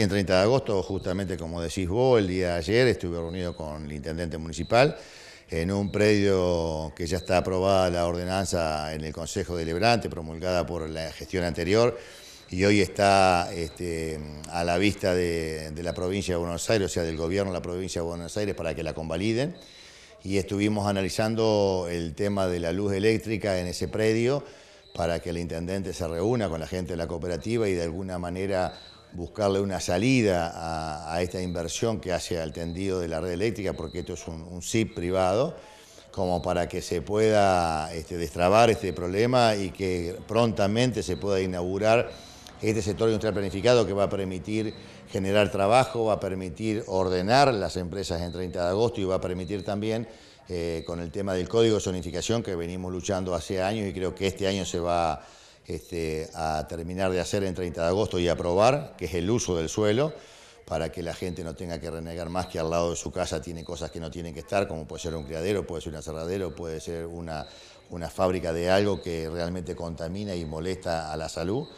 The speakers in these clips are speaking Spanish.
En 30 de agosto, justamente como decís vos, el día de ayer estuve reunido con el intendente municipal en un predio que ya está aprobada la ordenanza en el Consejo Deliberante, promulgada por la gestión anterior, y hoy está este, a la vista de, de, la provincia de Buenos Aires, o sea, del gobierno de la provincia de Buenos Aires, para que la convaliden. Y estuvimos analizando el tema de la luz eléctrica en ese predio para que el intendente se reúna con la gente de la cooperativa y de alguna manera buscarle una salida a, esta inversión que hace al tendido de la red eléctrica, porque esto es un, SIP privado, como para que se pueda este, destrabar este problema y que prontamente se pueda inaugurar este sector industrial planificado que va a permitir generar trabajo, va a permitir ordenar las empresas en 30 de agosto y va a permitir también eh, con el tema del código de zonificación que venimos luchando hace años y creo que este año se va a este, a terminar de hacer en 30 de agosto y aprobar, que es el uso del suelo, para que la gente no tenga que renegar más que al lado de su casa tiene cosas que no tienen que estar, como puede ser un criadero, puede ser un aserradero, puede ser una, una fábrica de algo que realmente contamina y molesta a la salud.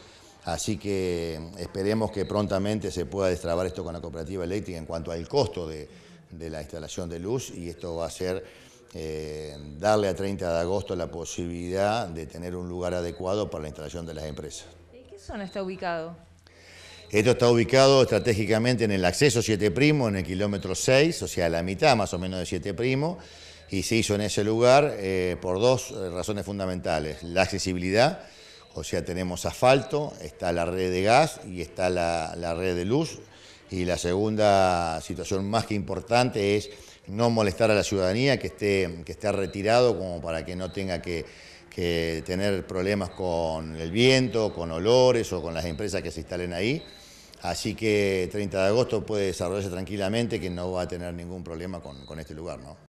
Así que esperemos que prontamente se pueda destrabar esto con la cooperativa eléctrica en cuanto al costo de, de la instalación de luz y esto va a ser eh, darle a 30 de agosto la posibilidad de tener un lugar adecuado para la instalación de las empresas. ¿En qué zona está ubicado? Esto está ubicado estratégicamente en el acceso 7 Primo, en el kilómetro 6, o sea, la mitad más o menos de 7 Primo, y se hizo en ese lugar eh, por dos eh, razones fundamentales. La accesibilidad, o sea, tenemos asfalto, está la red de gas y está la, la red de luz, y la segunda situación más que importante es no molestar a la ciudadanía, que esté, que esté retirado como para que no tenga que, que tener problemas con el viento, con olores o con las empresas que se instalen ahí. Así que 30 de agosto puede desarrollarse tranquilamente, que no va a tener ningún problema con, con este lugar. ¿no?